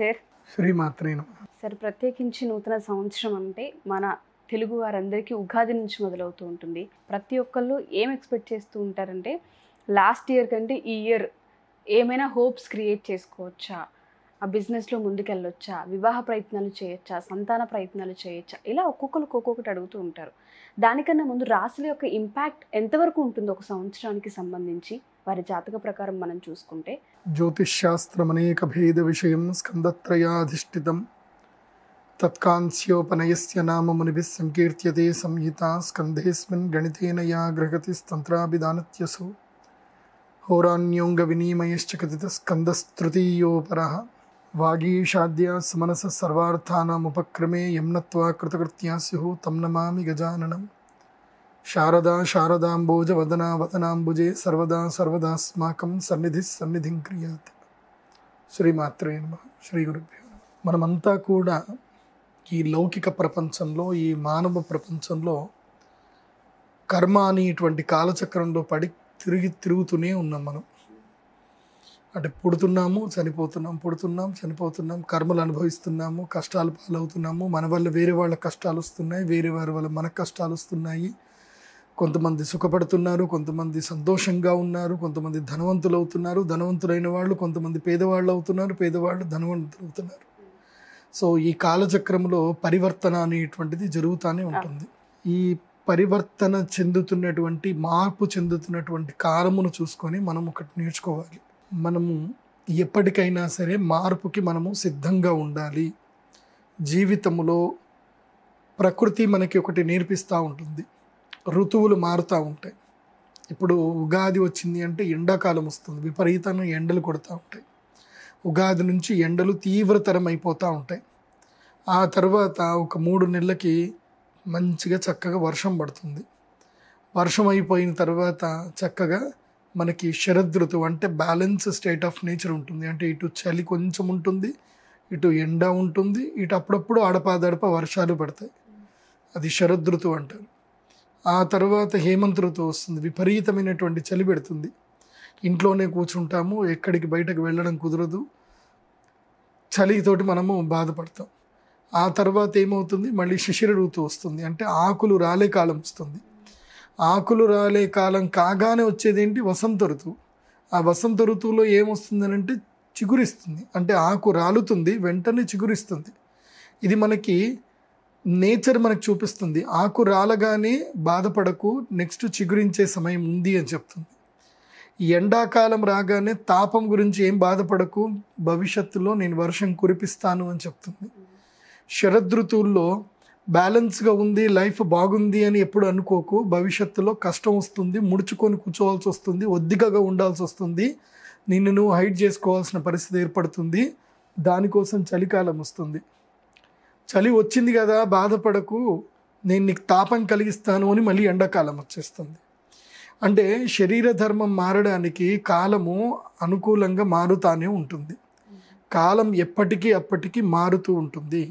sir శ్రీమాత్రేను sir ప్రత్యేకించి నూతన సంవత్సరం అంటే మన తెలుగు వారందరికీ ఉగాది నుంచి మొదలవుతూ ఉంటుంది ప్రతి ఒక్కళ్ళు ఏం ఎక్స్పెక్ట్ చేస్తూ ఉంటారంటే లాస్ట్ ఇయర్ కంటే ఈ ఇయర్ ఏమైనా హోప్స్ క్రియేట్ చేసుకోవచ్చా ఆ బిజినెస్లో ముందుకెళ్ళొచ్చా వివాహ ప్రయత్నాలు చేయొచ్చా సంతాన ప్రయత్నాలు చేయొచ్చా ఇలా ఒక్కొక్కరికి ఒక్కొక్కటి అడుగుతూ ఉంటారు దానికన్నా ముందు రాశుల యొక్క ఇంపాక్ట్ ఎంతవరకు ఉంటుందో ఒక సంవత్సరానికి సంబంధించి వారి జాతక ప్రకారం మనం చూసుకుంటే జ్యోతిష్ శాస్త్రం అనేక భేద విషయం స్కందత్రయాధిష్ఠితం తత్కాంస్యోపనయస్య నామమునిభి సంకీర్త్యతే సంహిత స్కంధేస్మిన్ గణితేన యా గ్రహతి స్తంత్రాభిధానత్యసు హోరాణ్యోంగ వినిమయశ్చ కథిత స్కందస్తృతీయోపర వాగీషాద్య సమనస సర్వార్థానాముపక్రమే యమ్నత్వా కృతకృత్యా స్యు తం నమామి గజాననం శారదా శారదాంబోజ వదనా వదనాంబుజే సర్వదా సర్వదాస్మాకం సన్నిధి సన్నిధిం క్రియాత్ శ్రీమాత్రే నమ శ్రీ గురుభ్యో మనమంతా కూడా ఈ లౌకిక ప్రపంచంలో ఈ మానవ ప్రపంచంలో కర్మ అనేటువంటి కాలచక్రంలో పడి తిరిగి తిరుగుతూనే ఉన్నాం మనం అంటే పుడుతున్నాము చనిపోతున్నాం పుడుతున్నాం చనిపోతున్నాం కర్మలు అనుభవిస్తున్నాము కష్టాలు పాలవుతున్నాము మన వల్ల వేరే వాళ్ళ కష్టాలు వస్తున్నాయి వేరే వారి వల్ల మన కష్టాలు వస్తున్నాయి కొంతమంది సుఖపడుతున్నారు కొంతమంది సంతోషంగా ఉన్నారు కొంతమంది ధనవంతులు అవుతున్నారు ధనవంతులైన వాళ్ళు కొంతమంది పేదవాళ్ళు అవుతున్నారు పేదవాళ్ళు ధనవంతులు అవుతున్నారు సో ఈ కాలచక్రంలో పరివర్తన అనేటువంటిది జరుగుతూనే ఉంటుంది ఈ పరివర్తన చెందుతున్నటువంటి మార్పు చెందుతున్నటువంటి కారమును చూసుకొని మనం ఒకటి నేర్చుకోవాలి మనము ఎప్పటికైనా సరే మార్పుకి మనము సిద్ధంగా ఉండాలి జీవితంలో ప్రకృతి మనకి ఒకటి నేర్పిస్తూ ఉంటుంది ఋతువులు మారుతూ ఉంటాయి ఇప్పుడు ఉగాది వచ్చింది అంటే ఎండాకాలం వస్తుంది విపరీతంగా ఎండలు కొడుతూ ఉంటాయి ఉగాది నుంచి ఎండలు తీవ్రతరం అయిపోతూ ఉంటాయి ఆ తర్వాత ఒక మూడు నెలలకి మంచిగా చక్కగా వర్షం పడుతుంది వర్షం అయిపోయిన తర్వాత చక్కగా మనకి శరదృతువు అంటే బ్యాలెన్స్ స్టేట్ ఆఫ్ నేచర్ ఉంటుంది అంటే ఇటు చలి కొంచెం ఉంటుంది ఇటు ఎండ ఉంటుంది ఇటు అప్పుడప్పుడు ఆడపాదడప వర్షాలు పడతాయి అది శరదృతువు అంటారు ఆ తర్వాత హేమంత్ ఋతువు వస్తుంది విపరీతమైనటువంటి చలి పెడుతుంది ఇంట్లోనే కూర్చుంటాము ఎక్కడికి బయటకు వెళ్ళడం కుదరదు చలితోటి మనము బాధపడతాం ఆ తర్వాత ఏమవుతుంది మళ్ళీ శిశిర ఋతు వస్తుంది అంటే ఆకులు రాలే కాలం వస్తుంది ఆకులు రాలే కాలం కాగానే వచ్చేది ఏంటి వసంత ఋతువు ఆ వసంత ఋతువులో అని అంటే చిగురిస్తుంది అంటే ఆకు రాలుతుంది వెంటనే చిగురిస్తుంది ఇది మనకి నేచర్ మనకు చూపిస్తుంది ఆకు రాలగానే బాధపడకు నెక్స్ట్ చిగురించే సమయం ఉంది అని చెప్తుంది ఎండాకాలం రాగానే తాపం గురించి ఏం బాధపడకు భవిష్యత్తులో నేను వర్షం కురిపిస్తాను అని చెప్తుంది శరదృతువుల్లో బ్యాలెన్స్గా ఉంది లైఫ్ బాగుంది అని ఎప్పుడు అనుకోకు భవిష్యత్తులో కష్టం వస్తుంది ముడుచుకొని కూర్చోవాల్సి వస్తుంది ఒద్దికగా ఉండాల్సి వస్తుంది నిన్ను నువ్వు హైట్ చేసుకోవాల్సిన పరిస్థితి ఏర్పడుతుంది దానికోసం చలికాలం వస్తుంది చలి వచ్చింది కదా బాధపడకు నేను నీకు తాపం కలిగిస్తాను అని మళ్ళీ ఎండాకాలం వచ్చేస్తుంది అంటే శరీర ధర్మం మారడానికి కాలము అనుకూలంగా మారుతానే ఉంటుంది కాలం ఎప్పటికీ అప్పటికీ మారుతూ ఉంటుంది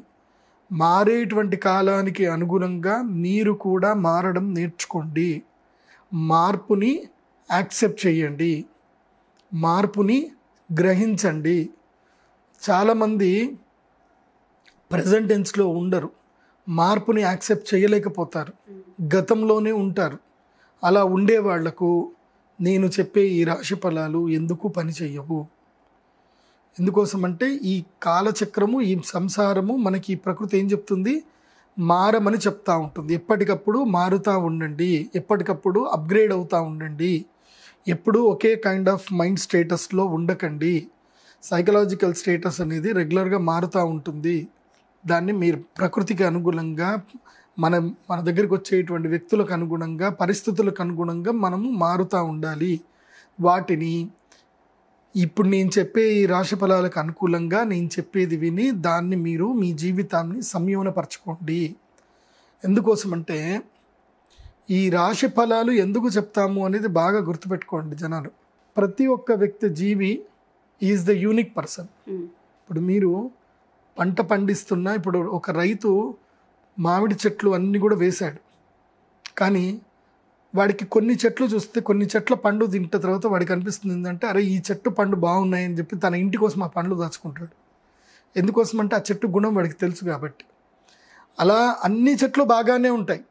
మారేటువంటి కాలానికి అనుగుణంగా మీరు కూడా మారడం నేర్చుకోండి మార్పుని యాక్సెప్ట్ చేయండి మార్పుని గ్రహించండి చాలామంది ప్రజెంటెన్స్లో ఉండరు మార్పుని యాక్సెప్ట్ చేయలేకపోతారు గతంలోనే ఉంటారు అలా ఉండే నేను చెప్పే ఈ రాశి ఫలాలు ఎందుకు పని చేయవు ఎందుకోసం అంటే ఈ కాలచక్రము ఈ సంసారము మనకి ప్రకృతి ఏం చెప్తుంది మారమని చెప్తూ ఉంటుంది ఎప్పటికప్పుడు మారుతూ ఉండండి ఎప్పటికప్పుడు అప్గ్రేడ్ అవుతూ ఉండండి ఎప్పుడూ ఒకే కైండ్ ఆఫ్ మైండ్ స్టేటస్లో ఉండకండి సైకలాజికల్ స్టేటస్ అనేది రెగ్యులర్గా మారుతూ ఉంటుంది దాన్ని మీరు ప్రకృతికి అనుగుణంగా మన మన దగ్గరికి వచ్చేటువంటి వ్యక్తులకు అనుగుణంగా పరిస్థితులకు అనుగుణంగా మనము మారుతూ ఉండాలి వాటిని ఇప్పుడు నేను చెప్పే ఈ రాశి ఫలాలకు అనుకూలంగా నేను చెప్పేది విని దాన్ని మీరు మీ జీవితాన్ని సంయోనపరచుకోండి ఎందుకోసమంటే ఈ రాశి ఫలాలు ఎందుకు చెప్తాము అనేది బాగా గుర్తుపెట్టుకోండి జనాలు ప్రతి ఒక్క వ్యక్తి జీవి ఈజ్ ద యూనిక్ పర్సన్ ఇప్పుడు మీరు పంట పండిస్తున్న ఇప్పుడు ఒక రైతు మామిడి చెట్లు అన్నీ కూడా వేశాడు కానీ వాడికి కొన్ని చెట్లు చూస్తే కొన్ని చెట్ల పండు తింట తర్వాత వాడికి అనిపిస్తుంది ఏంటంటే అరే ఈ చెట్టు పండు బాగున్నాయని చెప్పి తన ఇంటి కోసం ఆ పండ్లు దాచుకుంటాడు ఎందుకోసం అంటే ఆ చెట్టు గుణం వాడికి తెలుసు కాబట్టి అలా అన్ని చెట్లు బాగానే ఉంటాయి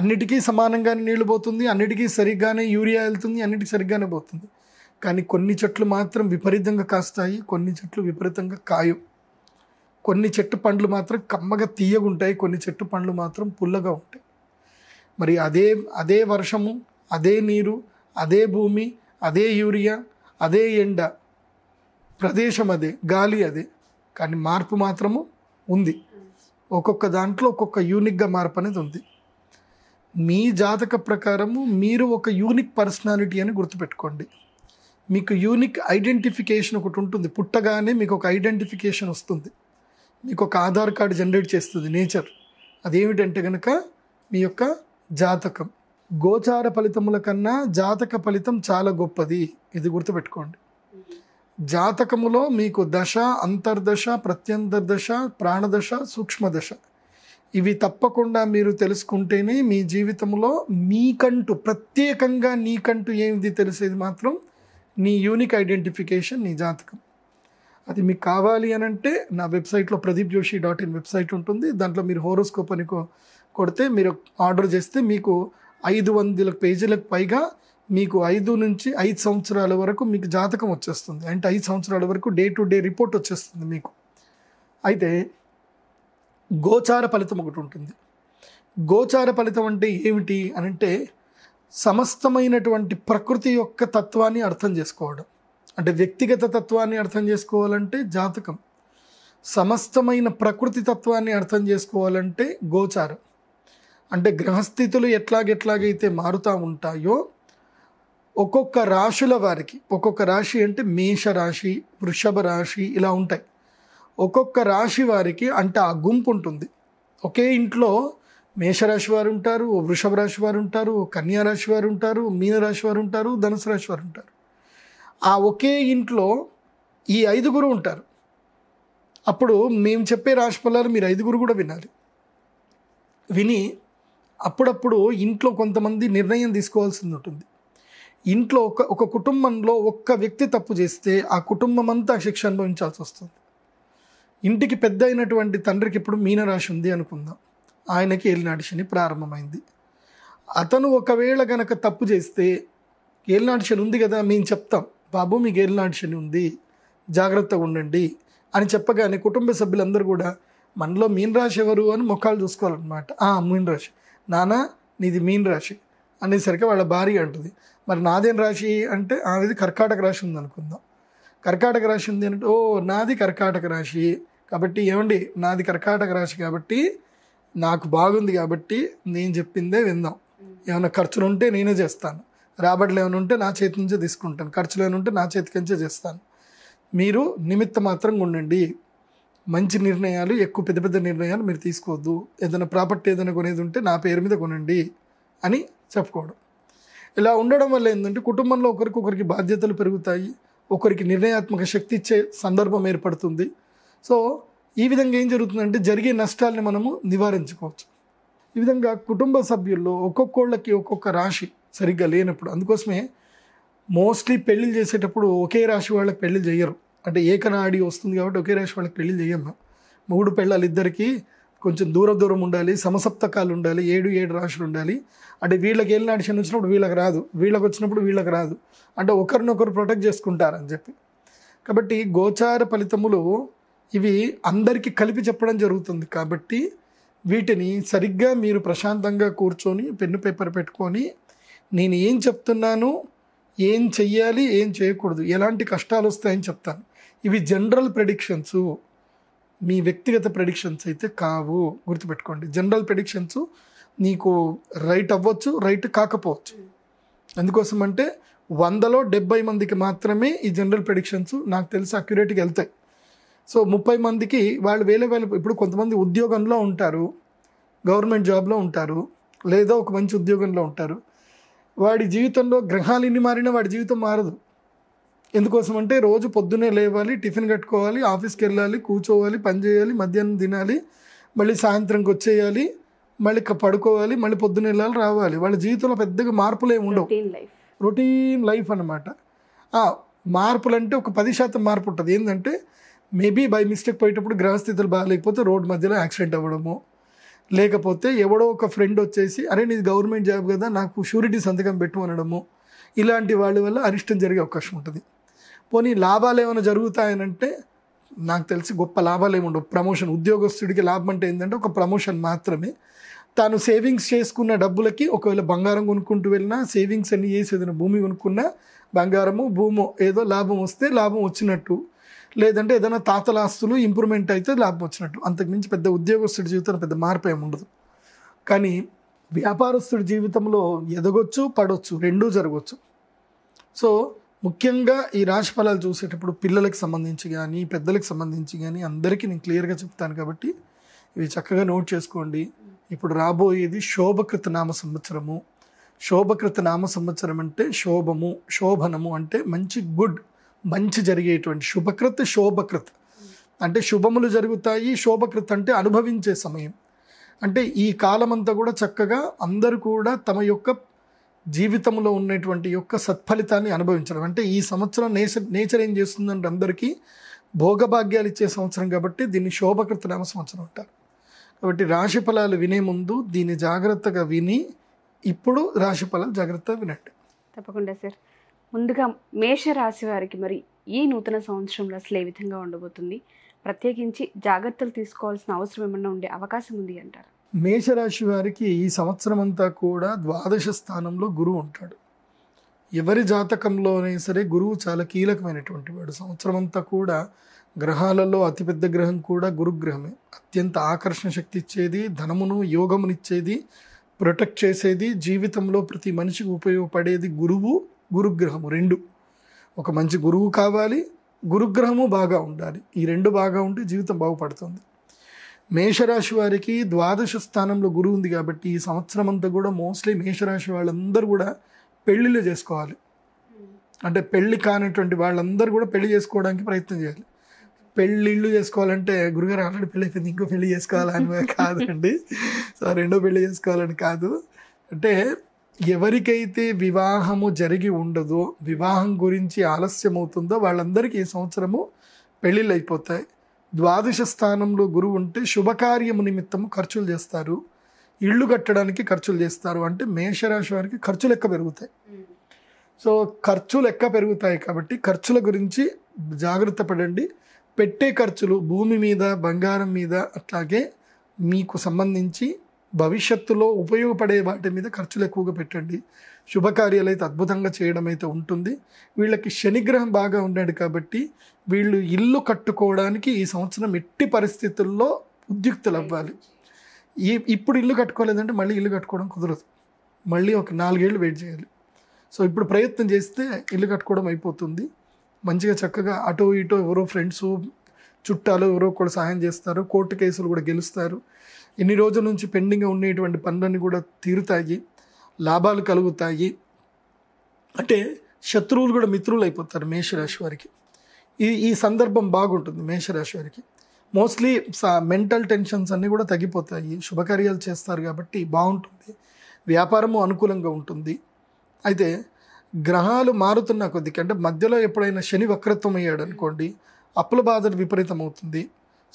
అన్నిటికీ సమానంగానే నీళ్లు పోతుంది అన్నిటికీ సరిగ్గానే యూరియా వెళ్తుంది అన్నిటికీ సరిగ్గానే పోతుంది కానీ కొన్ని చెట్లు మాత్రం విపరీతంగా కాస్తాయి కొన్ని చెట్లు విపరీతంగా కాయవు కొన్ని చెట్టు పండ్లు మాత్రం కమ్మగా తీయగుంటాయి కొన్ని చెట్టు పండ్లు మాత్రం పుల్లగా ఉంటాయి మరి అదే అదే వర్షము అదే నీరు అదే భూమి అదే యూరియా అదే ఎండ ప్రదేశం అదే గాలి అదే కానీ మార్పు మాత్రము ఉంది ఒక్కొక్క దాంట్లో ఒక్కొక్క యూనిక్గా మార్పు అనేది ఉంది మీ జాతక ప్రకారము మీరు ఒక యూనిక్ పర్సనాలిటీ అని గుర్తుపెట్టుకోండి మీకు యూనిక్ ఐడెంటిఫికేషన్ ఒకటి ఉంటుంది పుట్టగానే మీకు ఒక ఐడెంటిఫికేషన్ వస్తుంది మీకు ఒక ఆధార్ కార్డు జనరేట్ చేస్తుంది నేచర్ అదేమిటంటే కనుక మీ యొక్క జాతకం గోచార ఫలితముల కన్నా జాతక ఫలితం చాలా గొప్పది ఇది గుర్తుపెట్టుకోండి జాతకములో మీకు దశ అంతర్దశ ప్రత్యంతర్దశ ప్రాణదశ సూక్ష్మదశ ఇవి తప్పకుండా మీరు తెలుసుకుంటేనే మీ జీవితంలో మీకంటూ ప్రత్యేకంగా నీకంటూ ఏమిది తెలిసేది మాత్రం నీ యూనిక్ ఐడెంటిఫికేషన్ నీ జాతకం అది మీకు కావాలి అని అంటే నా వెబ్సైట్లో Pradeep Joshi dot in website ఉంటుంది దాంట్లో మీరు హోరోస్కోప్ అని కొడితే మీరు ఆర్డర్ చేస్తే మీకు ఐదు వందల పేజీలకు పైగా మీకు ఐదు నుంచి ఐదు సంవత్సరాల వరకు మీకు జాతకం వచ్చేస్తుంది అంటే ఐదు సంవత్సరాల వరకు డే టు డే రిపోర్ట్ వచ్చేస్తుంది మీకు అయితే గోచార ఫలితం ఒకటి ఉంటుంది గోచార ఫలితం అంటే ఏమిటి అని అంటే సమస్తమైనటువంటి ప్రకృతి యొక్క తత్వాన్ని అర్థం చేసుకోవడం అంటే వ్యక్తిగత తత్వాన్ని అర్థం చేసుకోవాలంటే జాతకం సమస్తమైన ప్రకృతి తత్వాన్ని అర్థం చేసుకోవాలంటే గోచారం అంటే గ్రహస్థితులు ఎట్లాగెట్లాగైతే మారుతూ ఉంటాయో ఒక్కొక్క రాశుల వారికి ఒక్కొక్క రాశి అంటే మేష రాశి వృషభ రాశి ఇలా ఉంటాయి ఒక్కొక్క రాశి వారికి అంటే ఆ గుంపు ఉంటుంది ఒకే ఇంట్లో మేషరాశి వారు ఉంటారు వృషభ రాశి వారు ఉంటారు కన్యా రాశి వారు ఉంటారు మీనరాశి వారు ఉంటారు ధనుసు రాశి వారు ఉంటారు ఆ ఒకే ఇంట్లో ఈ ఐదుగురు ఉంటారు అప్పుడు మేము చెప్పే రాశి మీరు ఐదుగురు కూడా వినాలి విని అప్పుడప్పుడు ఇంట్లో కొంతమంది నిర్ణయం తీసుకోవాల్సింది ఉంటుంది ఇంట్లో ఒక ఒక కుటుంబంలో ఒక్క వ్యక్తి తప్పు చేస్తే ఆ కుటుంబం అంతా శిక్ష అనుభవించాల్సి వస్తుంది ఇంటికి పెద్ద అయినటువంటి తండ్రికి ఇప్పుడు మీనరాశి ఉంది అనుకుందాం ఆయనకి ఏలినాటి శని ప్రారంభమైంది అతను ఒకవేళ గనక తప్పు చేస్తే ఏలినాటి శని ఉంది కదా మేము చెప్తాం బాబు మీకు ఏళ్ళనాటి శని ఉంది జాగ్రత్తగా ఉండండి అని చెప్పగానే కుటుంబ సభ్యులందరూ కూడా మనలో మీన్ రాశి ఎవరు అని ముఖాలు చూసుకోవాలన్నమాట మీన్ రాశి నానా నీది మీన్ రాశి అనేసరికి వాళ్ళ భార్య అంటుంది మరి నాదేం రాశి అంటే అనేది కర్కాటక రాశి ఉంది అనుకుందాం కర్కాటక రాశి ఉంది అంటే ఓ నాది కర్కాటక రాశి కాబట్టి ఏమండి నాది కర్కాటక రాశి కాబట్టి నాకు బాగుంది కాబట్టి నేను చెప్పిందే విందాం ఏమైనా ఖర్చులు ఉంటే నేనే చేస్తాను రాబడి ఏమైనా ఉంటే నా చేతి నుంచే తీసుకుంటాను ఖర్చు ఏమైనా ఉంటే నా చేతికించే చేస్తాను మీరు నిమిత్త మాత్రం ఉండండి మంచి నిర్ణయాలు ఎక్కువ పెద్ద పెద్ద నిర్ణయాలు మీరు తీసుకోవద్దు ఏదైనా ప్రాపర్టీ ఏదైనా కొనేది ఉంటే నా పేరు మీద కొనండి అని చెప్పుకోవడం ఇలా ఉండడం వల్ల ఏంటంటే కుటుంబంలో ఒకరికొకరికి బాధ్యతలు పెరుగుతాయి ఒకరికి నిర్ణయాత్మక శక్తి ఇచ్చే సందర్భం ఏర్పడుతుంది సో ఈ విధంగా ఏం జరుగుతుందంటే జరిగే నష్టాలని మనము నివారించుకోవచ్చు ఈ విధంగా కుటుంబ సభ్యుల్లో ఒక్కొక్కళ్ళకి ఒక్కొక్క రాశి సరిగ్గా లేనప్పుడు అందుకోసమే మోస్ట్లీ పెళ్ళిళ్ళు చేసేటప్పుడు ఒకే రాశి వాళ్ళకి పెళ్ళి చేయరు అంటే ఏకనాడి వస్తుంది కాబట్టి ఒకే రాశి వాళ్ళకి పెళ్ళి చేయము మూడు పెళ్ళాలు ఇద్దరికి కొంచెం దూరం దూరం ఉండాలి సమసప్తకాలు ఉండాలి ఏడు ఏడు రాశులు ఉండాలి అంటే వీళ్ళకి ఏలినాటి శని వచ్చినప్పుడు వీళ్ళకి రాదు వీళ్ళకి వచ్చినప్పుడు వీళ్ళకి రాదు అంటే ఒకరినొకరు ప్రొటెక్ట్ చేసుకుంటారని చెప్పి కాబట్టి గోచార ఫలితములు ఇవి అందరికీ కలిపి చెప్పడం జరుగుతుంది కాబట్టి వీటిని సరిగ్గా మీరు ప్రశాంతంగా కూర్చొని పెన్ను పేపర్ పెట్టుకొని నేను ఏం చెప్తున్నాను ఏం చెయ్యాలి ఏం చేయకూడదు ఎలాంటి కష్టాలు వస్తాయని చెప్తాను ఇవి జనరల్ ప్రెడిక్షన్స్ మీ వ్యక్తిగత ప్రెడిక్షన్స్ అయితే కావు గుర్తుపెట్టుకోండి జనరల్ ప్రెడిక్షన్స్ నీకు రైట్ అవ్వచ్చు రైట్ కాకపోవచ్చు అందుకోసం అంటే వందలో డెబ్బై మందికి మాత్రమే ఈ జనరల్ ప్రెడిక్షన్స్ నాకు తెలిసి అక్యురేట్గా వెళ్తాయి సో ముప్పై మందికి వాళ్ళు వేల వేల ఇప్పుడు కొంతమంది ఉద్యోగంలో ఉంటారు గవర్నమెంట్ జాబ్లో ఉంటారు లేదా ఒక మంచి ఉద్యోగంలో ఉంటారు వాడి జీవితంలో గ్రహాలు ఎన్ని మారినా వాడి జీవితం మారదు ఎందుకోసం అంటే రోజు పొద్దునే లేవాలి టిఫిన్ కట్టుకోవాలి ఆఫీస్కి వెళ్ళాలి కూర్చోవాలి పని చేయాలి మధ్యాహ్నం తినాలి మళ్ళీ సాయంత్రంకి వచ్చేయాలి మళ్ళీ పడుకోవాలి మళ్ళీ పొద్దున్న వెళ్ళాలి రావాలి వాళ్ళ జీవితంలో పెద్దగా మార్పులు ఏమి ఉండవు రొటీన్ లైఫ్ అనమాట మార్పులు అంటే ఒక పది శాతం మార్పు ఉంటుంది ఏంటంటే మేబీ బై మిస్టేక్ పోయేటప్పుడు గ్రహస్థితులు బాగాలేకపోతే రోడ్డు మధ్యలో యాక్సిడెంట్ అవ్వడము లేకపోతే ఎవడో ఒక ఫ్రెండ్ వచ్చేసి అరే నీది గవర్నమెంట్ జాబ్ కదా నాకు షూరిటీ సంతకం పెట్టు అనడము ఇలాంటి వాళ్ళ వల్ల అరిష్టం జరిగే అవకాశం ఉంటుంది పోనీ లాభాలు ఏమైనా జరుగుతాయనంటే నాకు తెలిసి గొప్ప లాభాలు ఏముండవు ప్రమోషన్ ఉద్యోగస్తుడికి లాభం అంటే ఏంటంటే ఒక ప్రమోషన్ మాత్రమే తాను సేవింగ్స్ చేసుకున్న డబ్బులకి ఒకవేళ బంగారం కొనుక్కుంటూ వెళ్ళినా సేవింగ్స్ అన్ని చేసి ఏదైనా భూమి కొనుక్కున్నా బంగారము భూము ఏదో లాభం వస్తే లాభం వచ్చినట్టు లేదంటే ఏదైనా తాతల ఆస్తులు ఇంప్రూవ్మెంట్ అయితే లాభం వచ్చినట్టు అంతకుమించి పెద్ద ఉద్యోగస్తుడి జీవితంలో పెద్ద మార్పు ఏమి ఉండదు కానీ వ్యాపారస్తుడి జీవితంలో ఎదగొచ్చు పడవచ్చు రెండూ జరగవచ్చు సో ముఖ్యంగా ఈ రాశి ఫలాలు చూసేటప్పుడు పిల్లలకు సంబంధించి కానీ పెద్దలకు సంబంధించి కానీ అందరికీ నేను క్లియర్గా చెప్తాను కాబట్టి ఇవి చక్కగా నోట్ చేసుకోండి ఇప్పుడు రాబోయేది శోభకృత నామ సంవత్సరము శోభకృత నామ సంవత్సరం అంటే శోభము శోభనము అంటే మంచి గుడ్ మంచి జరిగేటువంటి శుభకృత్ శోభకృత్ అంటే శుభములు జరుగుతాయి శోభకృత్ అంటే అనుభవించే సమయం అంటే ఈ కాలమంతా కూడా చక్కగా అందరూ కూడా తమ యొక్క జీవితంలో ఉన్నటువంటి యొక్క సత్ఫలితాన్ని అనుభవించడం అంటే ఈ సంవత్సరం నేచర్ నేచర్ ఏం చేస్తుందంటే అందరికీ భోగభాగ్యాలు ఇచ్చే సంవత్సరం కాబట్టి దీన్ని శోభకృత నామ సంవత్సరం అంటారు కాబట్టి రాశి ఫలాలు వినే ముందు దీన్ని జాగ్రత్తగా విని ఇప్పుడు రాశి ఫలాలు జాగ్రత్తగా వినండి తప్పకుండా సార్ ముందుగా మేషరాశి వారికి మరి ఈ నూతన సంవత్సరంలో అసలు ఏ విధంగా ఉండబోతుంది ప్రత్యేకించి జాగ్రత్తలు తీసుకోవాల్సిన అవసరం ఏమన్నా ఉండే అవకాశం ఉంది అంటారు మేషరాశి వారికి ఈ సంవత్సరం అంతా కూడా ద్వాదశ స్థానంలో గురువు ఉంటాడు ఎవరి జాతకంలోనే సరే గురువు చాలా కీలకమైనటువంటి వాడు సంవత్సరం అంతా కూడా గ్రహాలలో అతిపెద్ద గ్రహం కూడా గురుగ్రహమే అత్యంత ఆకర్షణ శక్తి ఇచ్చేది ధనమును యోగమునిచ్చేది ప్రొటెక్ట్ చేసేది జీవితంలో ప్రతి మనిషికి ఉపయోగపడేది గురువు గురుగ్రహము రెండు ఒక మంచి గురువు కావాలి గురుగ్రహము బాగా ఉండాలి ఈ రెండు బాగా ఉంటే జీవితం బాగుపడుతుంది మేషరాశి వారికి ద్వాదశ స్థానంలో గురువు ఉంది కాబట్టి ఈ సంవత్సరం అంతా కూడా మోస్ట్లీ మేషరాశి వాళ్ళందరూ కూడా పెళ్ళిళ్ళు చేసుకోవాలి అంటే పెళ్ళి కానిటువంటి వాళ్ళందరూ కూడా పెళ్లి చేసుకోవడానికి ప్రయత్నం చేయాలి పెళ్ళిళ్ళు చేసుకోవాలంటే గురుగారు ఆల్రెడీ పెళ్ళి అయిపోయింది ఇంకో పెళ్లి చేసుకోవాలని కాదండి సో రెండో పెళ్లి చేసుకోవాలని కాదు అంటే ఎవరికైతే వివాహము జరిగి ఉండదో వివాహం గురించి ఆలస్యమవుతుందో వాళ్ళందరికీ ఈ సంవత్సరము పెళ్ళిళ్ళు అయిపోతాయి ద్వాదశ స్థానంలో గురువు ఉంటే శుభకార్యము నిమిత్తము ఖర్చులు చేస్తారు ఇళ్ళు కట్టడానికి ఖర్చులు చేస్తారు అంటే మేషరాశి వారికి ఖర్చు లెక్క పెరుగుతాయి సో ఖర్చు లెక్క పెరుగుతాయి కాబట్టి ఖర్చుల గురించి జాగ్రత్త పడండి పెట్టే ఖర్చులు భూమి మీద బంగారం మీద అట్లాగే మీకు సంబంధించి భవిష్యత్తులో ఉపయోగపడే వాటి మీద ఖర్చులు ఎక్కువగా పెట్టండి శుభకార్యాలు అయితే అద్భుతంగా చేయడం అయితే ఉంటుంది వీళ్ళకి శనిగ్రహం బాగా ఉన్నాడు కాబట్టి వీళ్ళు ఇల్లు కట్టుకోవడానికి ఈ సంవత్సరం ఎట్టి పరిస్థితుల్లో ఉద్యుక్తులు అవ్వాలి ఈ ఇప్పుడు ఇల్లు కట్టుకోలేదంటే మళ్ళీ ఇల్లు కట్టుకోవడం కుదరదు మళ్ళీ ఒక నాలుగేళ్ళు వెయిట్ చేయాలి సో ఇప్పుడు ప్రయత్నం చేస్తే ఇల్లు కట్టుకోవడం అయిపోతుంది మంచిగా చక్కగా అటో ఇటో ఎవరో ఫ్రెండ్స్ చుట్టాలు ఎవరో కూడా సహాయం చేస్తారు కోర్టు కేసులు కూడా గెలుస్తారు ఇన్ని రోజుల నుంచి పెండింగ్ ఉండేటువంటి పనులన్నీ కూడా తీరుతాయి లాభాలు కలుగుతాయి అంటే శత్రువులు కూడా మిత్రులు అయిపోతారు మేషరాశి వారికి ఈ ఈ సందర్భం బాగుంటుంది మేషరాశి వారికి మోస్ట్లీ మెంటల్ టెన్షన్స్ అన్నీ కూడా తగ్గిపోతాయి శుభకార్యాలు చేస్తారు కాబట్టి బాగుంటుంది వ్యాపారము అనుకూలంగా ఉంటుంది అయితే గ్రహాలు మారుతున్న కొద్దిగా అంటే మధ్యలో ఎప్పుడైనా శని వక్రత్వం అయ్యాడు అనుకోండి అప్పుల బాధలు విపరీతం అవుతుంది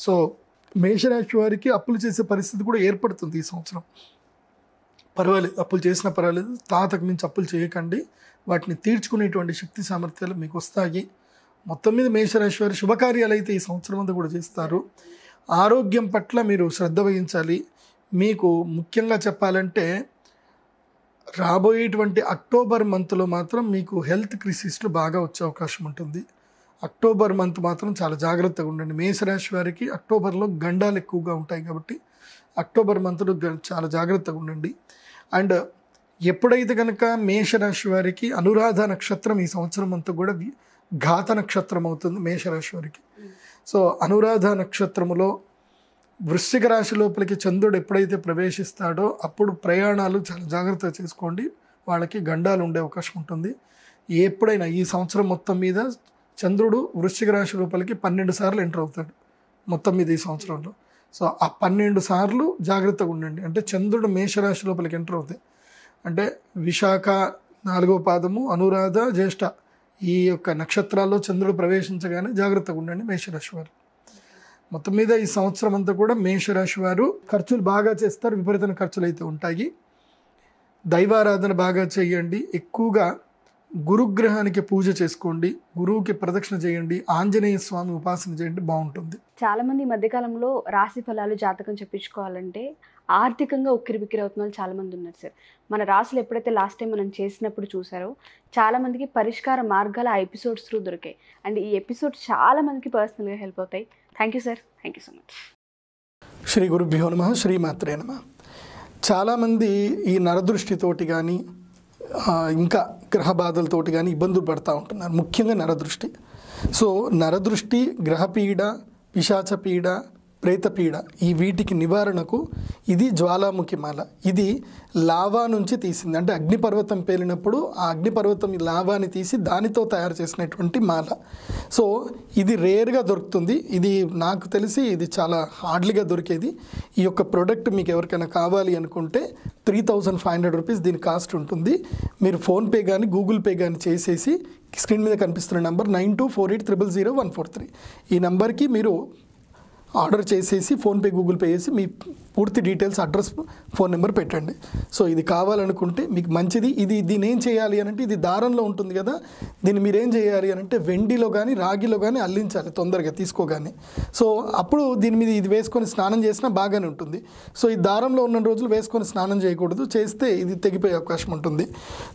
సో మేషరాశి వారికి అప్పులు చేసే పరిస్థితి కూడా ఏర్పడుతుంది ఈ సంవత్సరం పర్వాలేదు అప్పులు చేసినా పర్వాలేదు తాతకు మించి అప్పులు చేయకండి వాటిని తీర్చుకునేటువంటి శక్తి సామర్థ్యాలు మీకు వస్తాయి మొత్తం మీద మేషరాశి వారి శుభకార్యాలు అయితే ఈ సంవత్సరం అంతా కూడా చేస్తారు ఆరోగ్యం పట్ల మీరు శ్రద్ధ వహించాలి మీకు ముఖ్యంగా చెప్పాలంటే రాబోయేటువంటి అక్టోబర్ మంత్లో మాత్రం మీకు హెల్త్ క్రిసిస్లు బాగా వచ్చే అవకాశం ఉంటుంది అక్టోబర్ మంత్ మాత్రం చాలా జాగ్రత్తగా ఉండండి మేషరాశి వారికి అక్టోబర్లో గండాలు ఎక్కువగా ఉంటాయి కాబట్టి అక్టోబర్ మంత్లో చాలా జాగ్రత్తగా ఉండండి అండ్ ఎప్పుడైతే కనుక మేషరాశి వారికి అనురాధ నక్షత్రం ఈ సంవత్సరం అంతా కూడా ఘాత నక్షత్రం అవుతుంది మేషరాశి వారికి సో అనురాధ నక్షత్రములో వృశ్చిక రాశి లోపలికి చంద్రుడు ఎప్పుడైతే ప్రవేశిస్తాడో అప్పుడు ప్రయాణాలు చాలా జాగ్రత్తగా చేసుకోండి వాళ్ళకి గండాలు ఉండే అవకాశం ఉంటుంది ఎప్పుడైనా ఈ సంవత్సరం మొత్తం మీద చంద్రుడు వృశ్చిక రాశి రూపాయలకి పన్నెండు సార్లు ఎంటర్ అవుతాడు మొత్తం మీద ఈ సంవత్సరంలో సో ఆ పన్నెండు సార్లు జాగ్రత్తగా ఉండండి అంటే చంద్రుడు మేషరాశి లోపలికి ఎంటర్ అవుతాయి అంటే విశాఖ నాలుగో పాదము అనురాధ జ్యేష్ఠ ఈ యొక్క నక్షత్రాల్లో చంద్రుడు ప్రవేశించగానే జాగ్రత్తగా ఉండండి మేషరాశి వారు మొత్తం మీద ఈ సంవత్సరం అంతా కూడా మేషరాశి వారు ఖర్చులు బాగా చేస్తారు విపరీతమైన ఖర్చులు అయితే ఉంటాయి దైవారాధన బాగా చేయండి ఎక్కువగా గురుగ్రహానికి పూజ చేసుకోండి గురువుకి ప్రదక్షిణ చేయండి ఆంజనేయ స్వామి ఉపాసన చేయండి బాగుంటుంది చాలా మంది ఈ మధ్యకాలంలో రాశి ఫలాలు జాతకం చెప్పించుకోవాలంటే ఆర్థికంగా ఉక్కిరి బిక్కిరి అవుతున్న వాళ్ళు చాలా మంది ఉన్నారు సార్ మన రాసులు ఎప్పుడైతే లాస్ట్ టైం మనం చేసినప్పుడు చూసారో చాలా మందికి పరిష్కార మార్గాలు ఆ ఎపిసోడ్స్ త్రూ దొరికాయి అండ్ ఈ ఎపిసోడ్ చాలా మందికి పర్సనల్గా హెల్ప్ అవుతాయి thank you sir thank you so much Shri గురుభ్యో నమ శ్రీమాత్రే నమ చాలామంది ఈ నరదృష్టితోటి కానీ ఇంకా గ్రహ బాధలతోటి కానీ ఇబ్బందులు పడుతూ ఉంటున్నారు ముఖ్యంగా నరదృష్టి సో నరదృష్టి గ్రహపీడ పిశాచపీడ ప్రేతపీడ ఈ వీటికి నివారణకు ఇది జ్వాలాముఖి మాల ఇది లావా నుంచి తీసింది అంటే అగ్నిపర్వతం పేలినప్పుడు ఆ అగ్నిపర్వతం లావాని తీసి దానితో తయారు చేసినటువంటి మాల సో ఇది రేర్గా దొరుకుతుంది ఇది నాకు తెలిసి ఇది చాలా హార్డ్లీగా దొరికేది ఈ యొక్క ప్రోడక్ట్ మీకు ఎవరికైనా కావాలి అనుకుంటే three thousand five hundred rupees దీని కాస్ట్ ఉంటుంది మీరు ఫోన్పే కానీ గూగుల్ పే కానీ చేసేసి స్క్రీన్ మీద కనిపిస్తున్న number nine two four eight triple zero one four three ఈ నెంబర్కి మీరు ఆర్డర్ చేసేసి ఫోన్పే గూగుల్ పే చేసి మీ పూర్తి డీటెయిల్స్ అడ్రస్ ఫోన్ నెంబర్ పెట్టండి సో ఇది కావాలనుకుంటే మీకు మంచిది ఇది దీని ఏం చేయాలి అని అంటే ఇది దారంలో ఉంటుంది కదా దీన్ని మీరు ఏం చేయాలి అని అంటే వెండిలో కానీ రాగిలో కానీ అల్లించాలి తొందరగా తీసుకోగానే సో అప్పుడు దీని మీద ఇది వేసుకొని స్నానం చేసినా బాగానే ఉంటుంది సో ఈ దారంలో ఉన్న రోజులు వేసుకొని స్నానం చేయకూడదు చేస్తే ఇది తెగిపోయే అవకాశం ఉంటుంది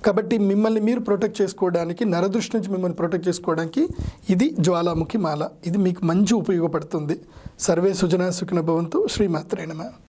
కాబట్టి మిమ్మల్ని మీరు ప్రొటెక్ట్ చేసుకోవడానికి నరదృష్టి నుంచి మిమ్మల్ని ప్రొటెక్ట్ చేసుకోవడానికి ఇది జ్వాలాముఖి మాల ఇది మీకు మంచి ఉపయోగపడుతుంది ಸರ್ವೇ ಸುಜನ ಸುಖಿನ ಭವಂತು ಶ್ರೀಮಾತ್ರೇ ನಮಃ